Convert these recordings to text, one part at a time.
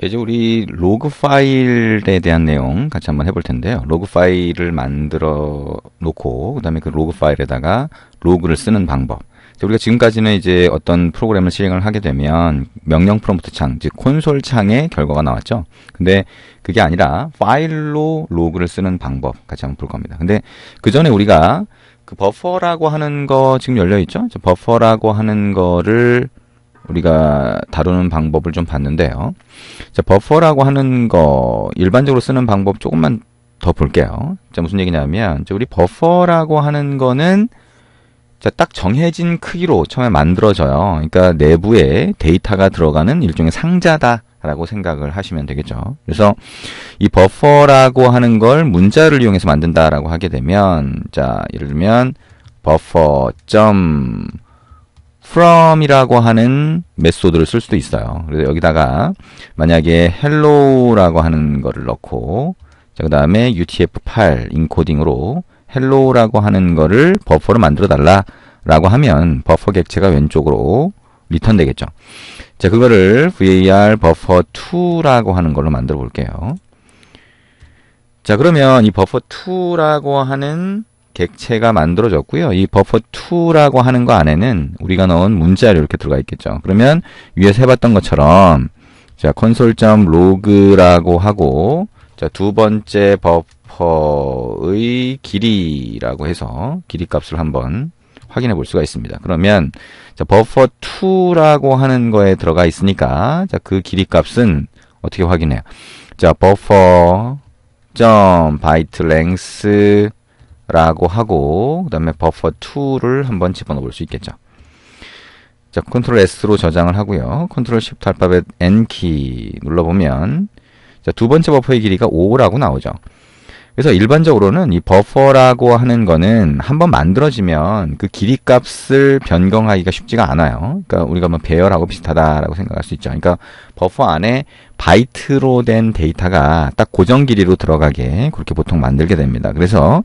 자, 이제 우리 로그 파일에 대한 내용 같이 한번 해볼 텐데요. 로그 파일을 만들어 놓고, 그 다음에 그 로그 파일에다가 로그를 쓰는 방법. 자, 우리가 지금까지는 이제 어떤 프로그램을 실행을 하게 되면 명령 프롬프트 창, 즉 콘솔 창에 결과가 나왔죠. 근데 그게 아니라 파일로 로그를 쓰는 방법 같이 한번 볼 겁니다. 근데 그 전에 우리가 그 버퍼라고 하는 거 지금 열려 있죠? 버퍼라고 하는 거를 우리가 다루는 방법을 좀 봤는데요. 자, 버퍼라고 하는 거 일반적으로 쓰는 방법 조금만 더 볼게요. 자, 무슨 얘기냐면 우리 버퍼라고 하는 거는 자, 딱 정해진 크기로 처음에 만들어져요. 그러니까 내부에 데이터가 들어가는 일종의 상자다라고 생각을 하시면 되겠죠. 그래서 이 버퍼라고 하는 걸 문자를 이용해서 만든다라고 하게 되면 자, 예를 들면 버퍼 점 from이라고 하는 메소드를 쓸 수도 있어요. 그래서 여기다가 만약에 hello라고 하는 거를 넣고 자, 그다음에 utf8 인코딩으로 hello라고 하는 거를 버퍼로 만들어 달라라고 하면 버퍼 객체가 왼쪽으로 리턴 되겠죠. 자, 그거를 var 버퍼2라고 하는 걸로 만들어 볼게요. 자, 그러면 이 버퍼2라고 하는 객체가 만들어졌고요. 이 버퍼2라고 하는 거 안에는 우리가 넣은 문자료 이렇게 들어가 있겠죠. 그러면 위에서 해봤던 것처럼 자 console.log라고 하고 자두 번째 버퍼의 길이라고 해서 길이 값을 한번 확인해 볼 수가 있습니다. 그러면 자 버퍼2라고 하는 거에 들어가 있으니까 자그 길이 값은 어떻게 확인해요? 자 버퍼 점 바이트 랭스 라고 하고 그 다음에 buffer2를 한번 집어넣어 볼 수 있겠죠. 자, 컨트롤 S로 저장을 하고요. 컨트롤 s h i 알파벳 N키 눌러보면 자, 두 번째 버퍼의 길이가 5라고 나오죠. 그래서 일반적으로는 이 버퍼라고 하는 거는 한번 만들어지면 그 길이 값을 변경하기가 쉽지가 않아요. 그러니까 우리가 뭐 배열하고 비슷하다라고 생각할 수 있죠. 그러니까 버퍼 안에 바이트로 된 데이터가 딱 고정 길이로 들어가게 그렇게 보통 만들게 됩니다. 그래서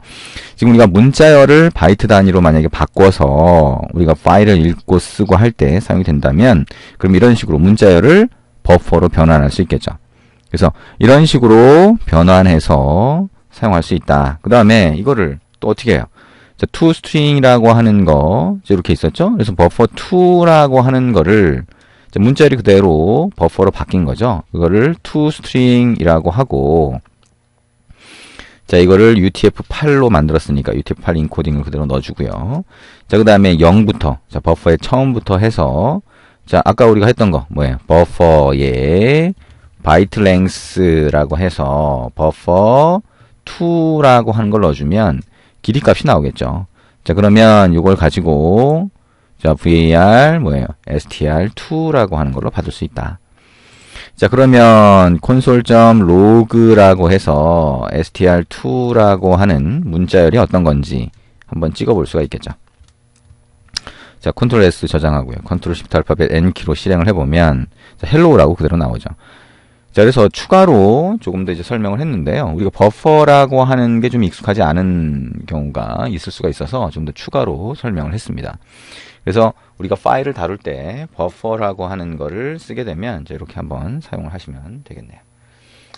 지금 우리가 문자열을 바이트 단위로 만약에 바꿔서 우리가 파일을 읽고 쓰고 할 때 사용이 된다면 그럼 이런 식으로 문자열을 버퍼로 변환할 수 있겠죠. 그래서 이런 식으로 변환해서 사용할 수 있다. 그 다음에 이거를 또 어떻게 해요? 자, toString이라고 하는 거 이렇게 있었죠? 그래서 buffer2라고 하는 거를 문자열 그대로 버퍼로 바뀐 거죠. 그거를 toString이라고 하고 자 이거를 UTF-8로 만들었으니까 UTF-8 인코딩을 그대로 넣어주고요. 자 그 다음에 0부터 자 버퍼의 처음부터 해서 자 아까 우리가 했던 거 뭐예요? 버퍼의 바이트 랭스라고 해서 버퍼 2라고 하는 걸 넣어주면 길이 값이 나오겠죠. 자, 그러면 이걸 가지고 자, var 뭐예요? str2라고 하는 걸로 받을 수 있다. 자, 그러면 console.log라고 해서 str2라고 하는 문자열이 어떤 건지 한번 찍어 볼 수가 있겠죠. 자, 컨트롤 S 저장하고요. 컨트롤 Shift 알파벳 N키로 실행을 해보면 자, 헬로우라고 그대로 나오죠. 자, 그래서 추가로 조금 더 이제 설명을 했는데요. 우리가 버퍼라고 하는 게 좀 익숙하지 않은 경우가 있을 수가 있어서 좀 더 추가로 설명을 했습니다. 그래서 우리가 파일을 다룰 때 버퍼라고 하는 거를 쓰게 되면 이제 이렇게 한번 사용을 하시면 되겠네요.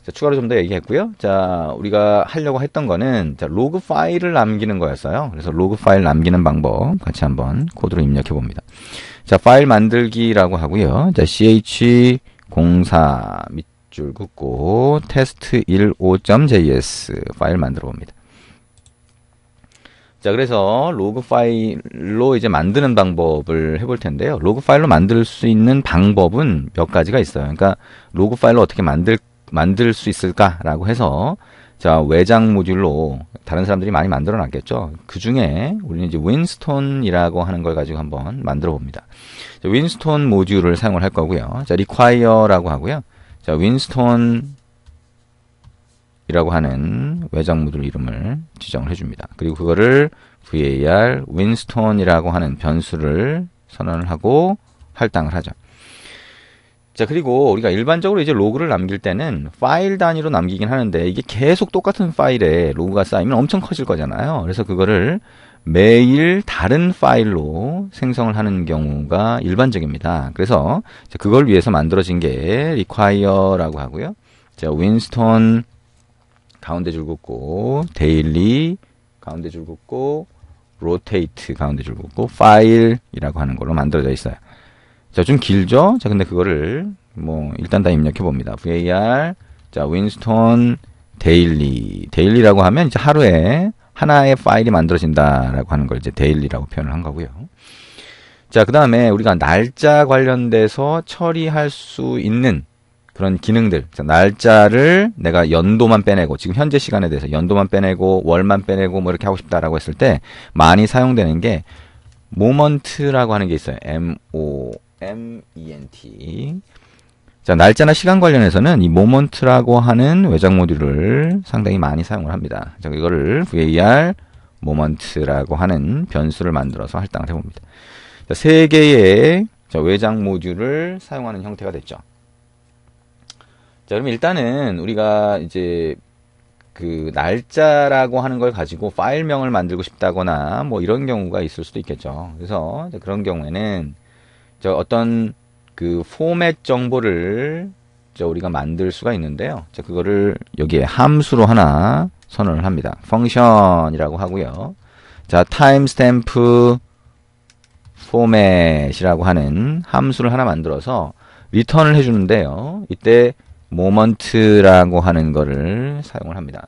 자, 추가로 좀 더 얘기했고요. 자, 우리가 하려고 했던 거는 자, 로그 파일을 남기는 거였어요. 그래서 로그 파일 남기는 방법 같이 한번 코드로 입력해 봅니다. 자, 파일 만들기라고 하고요. 자, ch04 밑줄 긋고 테스트 15.js 파일 만들어 봅니다. 자, 그래서 로그 파일로 이제 만드는 방법을 해볼 텐데요. 로그 파일로 만들 수 있는 방법은 몇 가지가 있어요. 그러니까 로그 파일로 어떻게 만들 만들 수 있을까라고 해서 자 외장 모듈로 다른 사람들이 많이 만들어 놨겠죠. 그 중에 우리는 이제 윈스톤이라고 하는 걸 가지고 한번 만들어 봅니다. 윈스톤 모듈을 사용을 할 거고요. 자 require라고 하고요. 자, 윈스톤이라고 하는 외장무들 이름을 지정을 해줍니다. 그리고 그거를 var 윈스톤이라고 하는 변수를 선언을 하고 할당을 하죠. 자, 그리고 우리가 일반적으로 이제 로그를 남길 때는 파일 단위로 남기긴 하는데 이게 계속 똑같은 파일에 로그가 쌓이면 엄청 커질 거잖아요. 그래서 그거를 매일 다른 파일로 생성을 하는 경우가 일반적입니다. 그래서 그걸 위해서 만들어진 게 require라고 하고요. 자, winston 가운데 줄 긋고 daily 가운데 줄 긋고 rotate 가운데 줄 긋고 파일이라고 하는 걸로 만들어져 있어요. 자, 좀 길죠? 자, 근데 그거를 뭐 일단 다 입력해 봅니다. var 자, 윈스턴 데 d a i l y 라고 하면 이제 하루에 하나의 파일이 만들어진다라고 하는 걸 이제 데일리라고 표현을 한 거고요. 자, 그 다음에 우리가 날짜 관련돼서 처리할 수 있는 그런 기능들. 자, 날짜를 내가 연도만 빼내고, 지금 현재 시간에 대해서 연도만 빼내고, 월만 빼내고, 뭐 이렇게 하고 싶다라고 했을 때 많이 사용되는 게 모먼트라고 하는 게 있어요. M-O-M-E-N-T. 자, 날짜나 시간 관련해서는 이 모먼트라고 하는 외장 모듈을 상당히 많이 사용을 합니다. 자, 이거를 var 모먼트라고 하는 변수를 만들어서 할당을 해봅니다. 자, 세 개의 자, 외장 모듈을 사용하는 형태가 됐죠. 자, 그럼 일단은 우리가 이제 그 날짜라고 하는 걸 가지고 파일명을 만들고 싶다거나 뭐 이런 경우가 있을 수도 있겠죠. 그래서 그런 경우에는 저 어떤 그 포맷 정보를 우리가 만들 수가 있는데요. 자, 그거를 여기에 함수로 하나 선언을 합니다. f u n c t i o n 이라고 하고요. 자, timestamp format이라고 하는 함수를 하나 만들어서 r e t u r n 을 해주는데요. 이때 moment라고 하는 거를 사용을 합니다.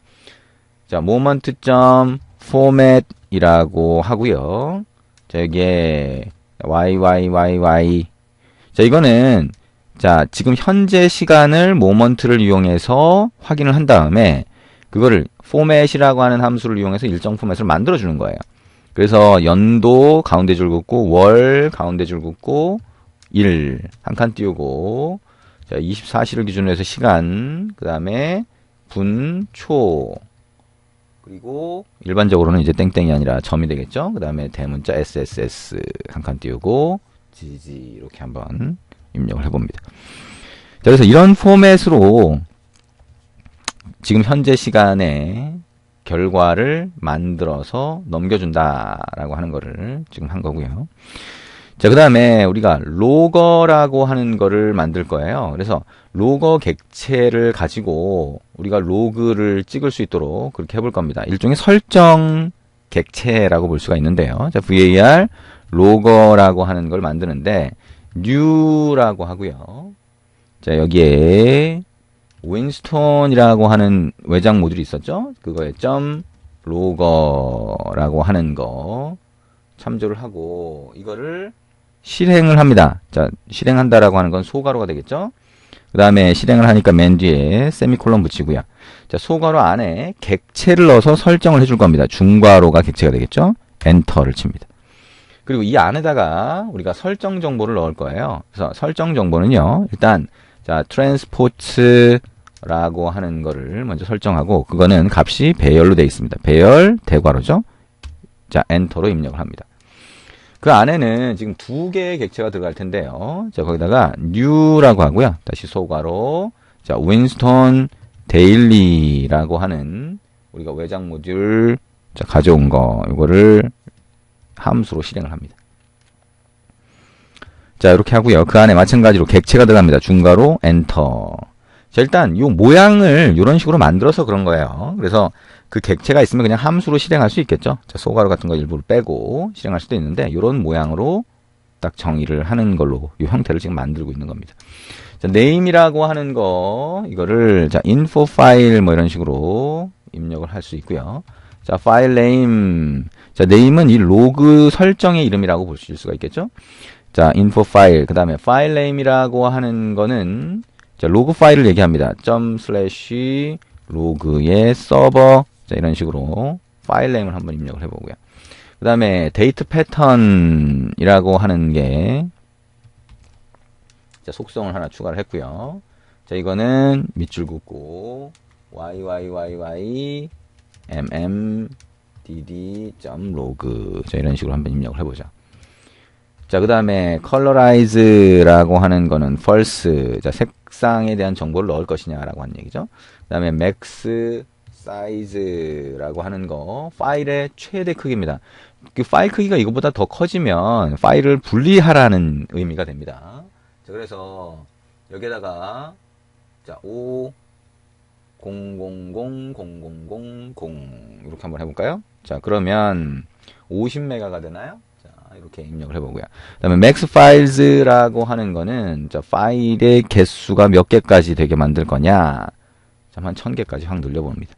자, moment.format이라고 하고요. 자, 여기에 y y y y 자, 이거는 자, 지금 현재 시간을 모먼트를 이용해서 확인을 한 다음에 그거를 포맷이라고 하는 함수를 이용해서 일정 포맷을 만들어 주는 거예요. 그래서 연도 가운데 줄 긋고 월 가운데 줄 긋고 일 한 칸 띄우고 자, 24시를 기준으로 해서 시간, 그다음에 분, 초 그리고 일반적으로는 이제 땡땡이 아니라 점이 되겠죠. 그다음에 대문자 SSS 한 칸 띄우고 gg 이렇게 한번 입력을 해봅니다. 자, 그래서 이런 포맷으로 지금 현재 시간에 결과를 만들어서 넘겨준다라고 하는 거를 지금 한 거고요. 자, 그 다음에 우리가 로거라고 하는 거를 만들 거예요. 그래서 로거 객체를 가지고 우리가 로그를 찍을 수 있도록 그렇게 해볼 겁니다. 일종의 설정 객체라고 볼 수가 있는데요. 자, var 로거라고 하는 걸 만드는데 뉴라고 하고요. 자 여기에 윈스톤이라고 하는 외장 모듈이 있었죠? 그거에 점 로거라고 하는 거 참조를 하고 이거를 실행을 합니다. 자 실행한다라고 하는 건 소괄호가 되겠죠? 그 다음에 실행을 하니까 맨 뒤에 세미콜론 붙이고요. 자 소괄호 안에 객체를 넣어서 설정을 해줄 겁니다. 중괄호가 객체가 되겠죠? 엔터를 칩니다. 그리고 이 안에다가 우리가 설정 정보를 넣을 거예요. 그래서 설정 정보는요. 일단 자 트랜스포츠라고 하는 거를 먼저 설정하고 그거는 값이 배열로 되어 있습니다. 배열 대괄호죠. 자 엔터로 입력을 합니다. 그 안에는 지금 두 개의 객체가 들어갈 텐데요. 자 거기다가 뉴라고 하고요. 다시 소괄호 자 윈스턴 데일리라고 하는 우리가 외장 모듈 자 가져온 거 이거를 함수로 실행을 합니다. 자 이렇게 하고요. 그 안에 마찬가지로 객체가 들어갑니다. 중괄호 엔터. 자 일단 이 모양을 이런 식으로 만들어서 그런 거예요. 그래서 그 객체가 있으면 그냥 함수로 실행할 수 있겠죠. 자 소괄호 같은 거 일부를 빼고 실행할 수도 있는데 이런 모양으로 딱 정의를 하는 걸로 이 형태를 지금 만들고 있는 겁니다. 자, 네임이라고 하는 거 이거를 자 인포 파일 뭐 이런 식으로 입력을 할 수 있고요. 자, 파일 네임 자, 네임은 이 로그 설정의 이름이라고 보실 수가 있겠죠? 자, 인포 파일, 그 다음에 파일 네임이라고 하는 거는 자, 로그 파일을 얘기합니다. 점 슬래시 로그의 서버 자, 이런 식으로 파일 네임을 한번 입력을 해보고요. 그 다음에 데이트 패턴이라고 하는 게 자, 속성을 하나 추가를 했고요. 자, 이거는 밑줄 긋고 y y y y m m dd.log 자, 이런 식으로 한번 입력을 해보자. 자, 그 다음에 colorize라고 하는 거는 false. 자, 색상에 대한 정보를 넣을 것이냐라고 하는 얘기죠. 그 다음에 max size라고 하는 거 파일의 최대 크기입니다. 그 파일 크기가 이것보다더 커지면 파일을 분리하라는 의미가 됩니다. 자, 그래서 여기에다가 자, 5 0000000 이렇게 한번 해볼까요? 자, 그러면 50메가가 되나요? 자, 이렇게 입력을 해보고요. 그 다음에 max f i l 라고 하는 거는 자, 파일의 개수가 몇 개까지 되게 만들 거냐? 한 1000개까지 확 늘려봅니다.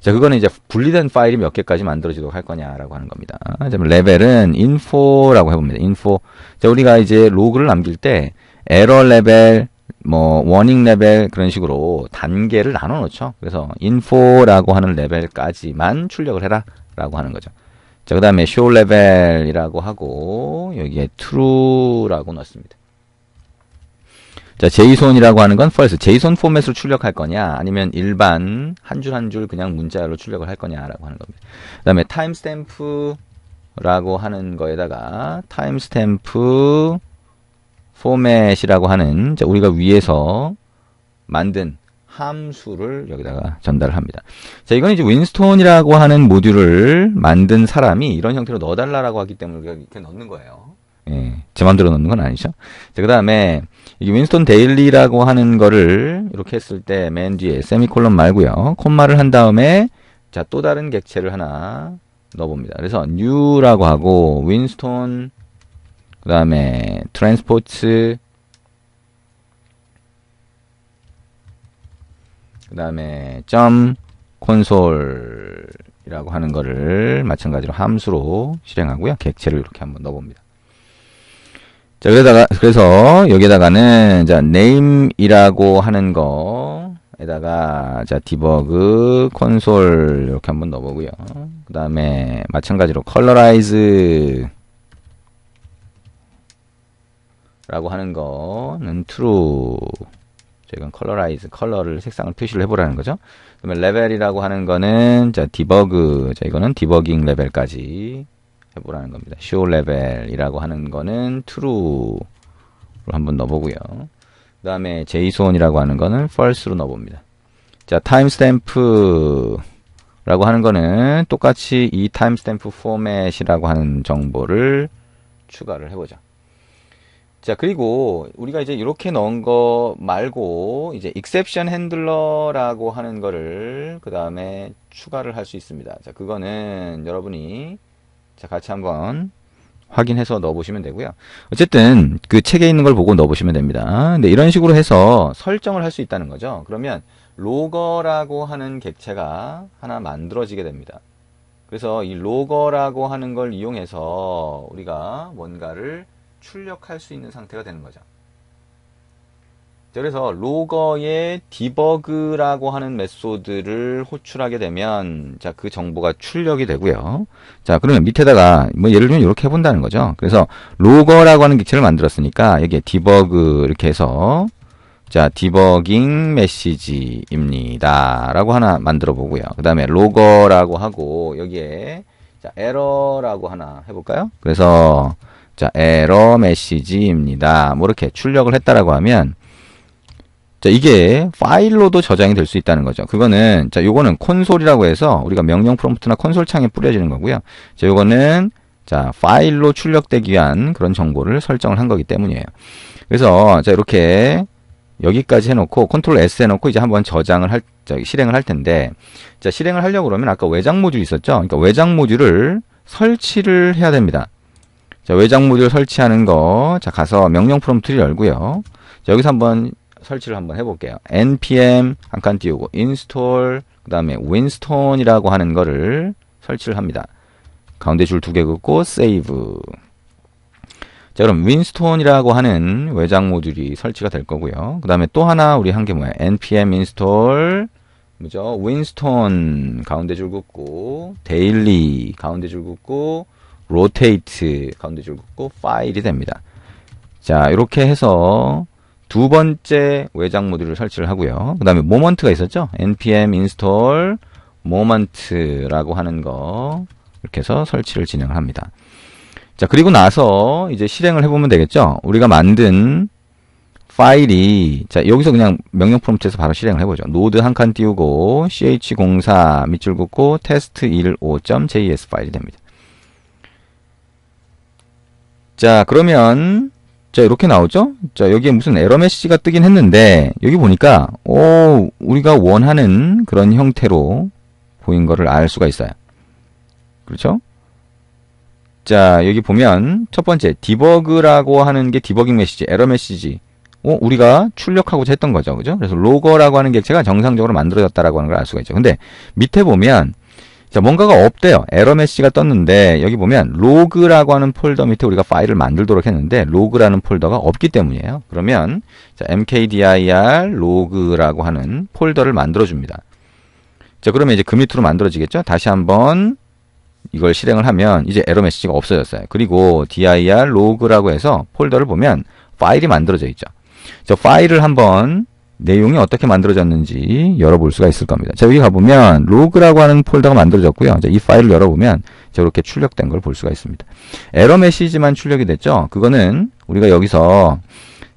자, 그거는 이제 분리된 파일이 몇 개까지 만들어지도록 할 거냐라고 하는 겁니다. 자, 레벨은 info라고 해봅니다. info. 자, 우리가 이제 로그를 남길 때 에러 레벨, 뭐 워닝 레벨 그런 식으로 단계를 나눠 놓죠. 그래서 인포라고 하는 레벨까지만 출력을 해라라고 하는 거죠. 자, 그다음에 쇼 레벨이라고 하고 여기에 true라고 넣습니다. 자, 제이손이라고 하는 건 f a l s e 제이손 포맷으로 출력할 거냐 아니면 일반 한줄 한줄 한 줄 그냥 문자로 출력을 할 거냐라고 하는 겁니다. 그다음에 타임스탬프라고 하는 거에다가 타임스탬프 포맷이라고 하는 우리가 위에서 만든 함수를 여기다가 전달을 합니다. 자, 이건 이제 윈스톤이라고 하는 모듈을 만든 사람이 이런 형태로 넣어달라라고 하기 때문에 우리가 이렇게 넣는 거예요. 예, 제 마음대로 넣는 건 아니죠. 자, 그 다음에 이 윈스톤 데일리라고 하는 거를 이렇게 했을 때 맨 뒤에 세미콜론 말고요. 콤마를 한 다음에 자, 또 다른 객체를 하나 넣어봅니다. 그래서 new라고 하고 윈스톤 그 다음에 트랜스포츠 그 다음에 점 콘솔이라고 하는 거를 마찬가지로 함수로 실행하고요. 객체를 이렇게 한번 넣어봅니다. 자, 그러다가, 그래서 여기에다가는, 자, name이라고 하는 거에다가, 자, 디버그, 콘솔, 이렇게 한번 넣어보고요. 그 다음에, 마찬가지로 colorize, 라고 하는 거는 true 저희가 이건 컬러라이즈 컬러를 색상을 표시를 해보라는 거죠. 그다음에 레벨이라고 하는 거는 자 디버그 자 이거는 디버깅 레벨까지 해보라는 겁니다. show 레벨이라고 하는 거는 true로 한번 넣어보고요. 그다음에 JSON이라고 하는 거는 false로 넣어봅니다. 자 timestamp라고 하는 거는 똑같이 이 timestamp 포맷이라고 하는 정보를 추가를 해보죠. 자, 그리고 우리가 이제 이렇게 넣은 거 말고 이제 exception handler라고 하는 거를 그 다음에 추가를 할 수 있습니다. 자, 그거는 여러분이 자, 같이 한번 확인해서 넣어보시면 되고요. 어쨌든 그 책에 있는 걸 보고 넣어보시면 됩니다. 근데 이런 식으로 해서 설정을 할 수 있다는 거죠. 그러면 로거라고 하는 객체가 하나 만들어지게 됩니다. 그래서 이 로거라고 하는 걸 이용해서 우리가 뭔가를 출력할 수 있는 상태가 되는 거죠. 그래서 로거의 디버그라고 하는 메소드를 호출하게 되면 자그 정보가 출력이 되고요. 자 그러면 밑에다가 뭐 예를 들면 이렇게 해본다는 거죠. 그래서 로거라고 하는 기체를 만들었으니까 여기에 디버그 이렇게 해서 자 디버깅 메시지입니다라고 하나 만들어 보고요. 그 다음에 로거라고 하고 여기에 자 에러라고 하나 해볼까요? 그래서 자, 에러 메시지입니다. 뭐 이렇게 출력을 했다라고 하면 자, 이게 파일로도 저장이 될 수 있다는 거죠. 그거는 자, 요거는 콘솔이라고 해서 우리가 명령 프롬프트나 콘솔 창에 뿌려지는 거고요. 자, 요거는 자, 파일로 출력되기 위한 그런 정보를 설정을 한 거기 때문이에요. 그래서 자, 이렇게 여기까지 해놓고 컨트롤 S 해놓고 이제 한번 저장을 할 자, 실행을 할 텐데 자 실행을 하려고 그러면 아까 외장 모듈 있었죠 그러니까 외장 모듈을 설치를 해야 됩니다 자, 외장 모듈 설치하는 거. 자, 가서 명령 프롬프를 열고요. 자, 여기서 한번 설치를 한번 해볼게요. npm 한 칸 띄우고 install 그 다음에 winstone이라고 하는 거를 설치를 합니다. 가운데 줄 두 개 긋고 save 자 그럼 winstone이라고 하는 외장 모듈이 설치가 될 거고요. 그 다음에 또 하나 우리 한 게 뭐야 npm install 뭐죠? winstone 가운데 줄 긋고 daily 가운데 줄 긋고 rotate 가운데 줄 긋고 파일이 됩니다. 자, 이렇게 해서 두 번째 외장 모듈을 설치를 하고요. 그 다음에 모먼트가 있었죠? npm install moment라고 하는 거 이렇게 해서 설치를 진행을 합니다. 자, 그리고 나서 이제 실행을 해보면 되겠죠? 우리가 만든 파일이 자 여기서 그냥 명령 프롬프트에서 바로 실행을 해보죠. 노드 한 칸 띄우고 ch04 밑줄 긋고 test15.js 파일이 됩니다. 자 그러면 자 이렇게 나오죠 자 여기에 무슨 에러 메시지가 뜨긴 했는데 여기 보니까 오 우리가 원하는 그런 형태로 보인 거를 알 수가 있어요 그렇죠 자 여기 보면 첫 번째 디버그라고 하는 게 디버깅 메시지 에러 메시지 어, 우리가 출력하고자 했던 거죠 그죠 그래서 로거라고 하는 객체가 정상적으로 만들어졌다라고 하는 걸 알 수가 있죠 근데 밑에 보면 자, 뭔가가 없대요. 에러 메시지가 떴는데 여기 보면 로그라고 하는 폴더 밑에 우리가 파일을 만들도록 했는데 로그라는 폴더가 없기 때문이에요. 그러면 자, mkdir 로그라고 하는 폴더를 만들어 줍니다. 자, 그러면 이제 그 밑으로 만들어지겠죠? 다시 한번 이걸 실행을 하면 이제 에러 메시지가 없어졌어요. 그리고 dir 로그라고 해서 폴더를 보면 파일이 만들어져 있죠. 저 파일을 한번 내용이 어떻게 만들어졌는지 열어볼 수가 있을 겁니다. 자, 여기 가보면 로그라고 하는 폴더가 만들어졌고요. 자, 이 파일을 열어보면 저렇게 출력된 걸 볼 수가 있습니다. 에러 메시지만 출력이 됐죠? 그거는 우리가 여기서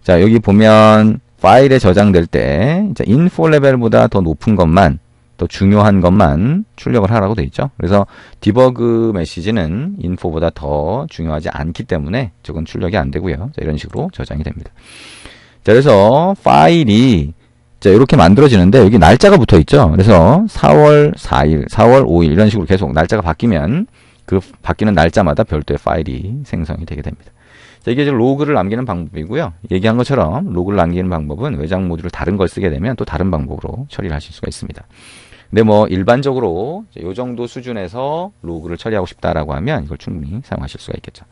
자, 여기 보면 파일에 저장될 때 자, 인포 레벨보다 더 높은 것만 더 중요한 것만 출력을 하라고 돼 있죠. 그래서 디버그 메시지는 인포보다 더 중요하지 않기 때문에 저건 출력이 안 되고요. 자, 이런 식으로 저장이 됩니다. 자, 그래서 파일이 자, 이렇게 만들어지는데 여기 날짜가 붙어 있죠. 그래서 4월 4일, 4월 5일 이런 식으로 계속 날짜가 바뀌면 그 바뀌는 날짜마다 별도의 파일이 생성이 되게 됩니다. 자, 이게 이제 로그를 남기는 방법이고요. 얘기한 것처럼 로그를 남기는 방법은 외장 모듈을 다른 걸 쓰게 되면 또 다른 방법으로 처리를 하실 수가 있습니다. 근데 뭐 일반적으로 이 정도 수준에서 로그를 처리하고 싶다라고 하면 이걸 충분히 사용하실 수가 있겠죠.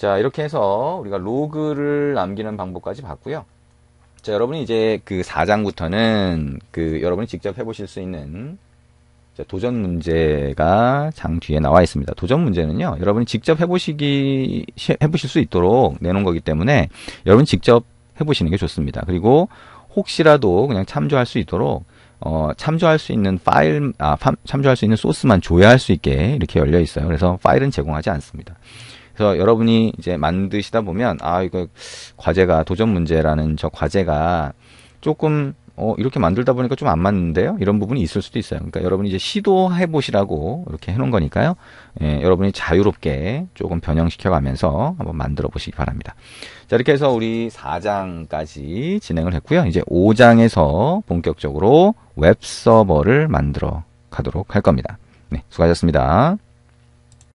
자, 이렇게 해서 우리가 로그를 남기는 방법까지 봤고요. 자, 여러분이 이제 그 4장부터는 그 여러분이 직접 해보실 수 있는 도전 문제가 장 뒤에 나와 있습니다. 도전 문제는요, 여러분이 직접 해보시기, 해보실 수 있도록 내놓은 거기 때문에 여러분 직접 해보시는 게 좋습니다. 그리고 혹시라도 그냥 참조할 수 있도록 어, 참조할 수 있는 파일, 아, 참조할 수 있는 소스만 조회할 수 있게 이렇게 열려 있어요. 그래서 파일은 제공하지 않습니다. 그래서 여러분이 이제 만드시다 보면 아 이거 과제가 도전 문제라는 저 과제가 조금 어, 이렇게 만들다 보니까 좀 안 맞는데요? 이런 부분이 있을 수도 있어요. 그러니까 여러분이 이제 시도해 보시라고 이렇게 해놓은 거니까요. 예, 여러분이 자유롭게 조금 변형시켜 가면서 한번 만들어 보시기 바랍니다. 자, 이렇게 해서 우리 4장까지 진행을 했고요. 이제 5장에서 본격적으로 웹서버를 만들어 가도록 할 겁니다. 네, 수고하셨습니다.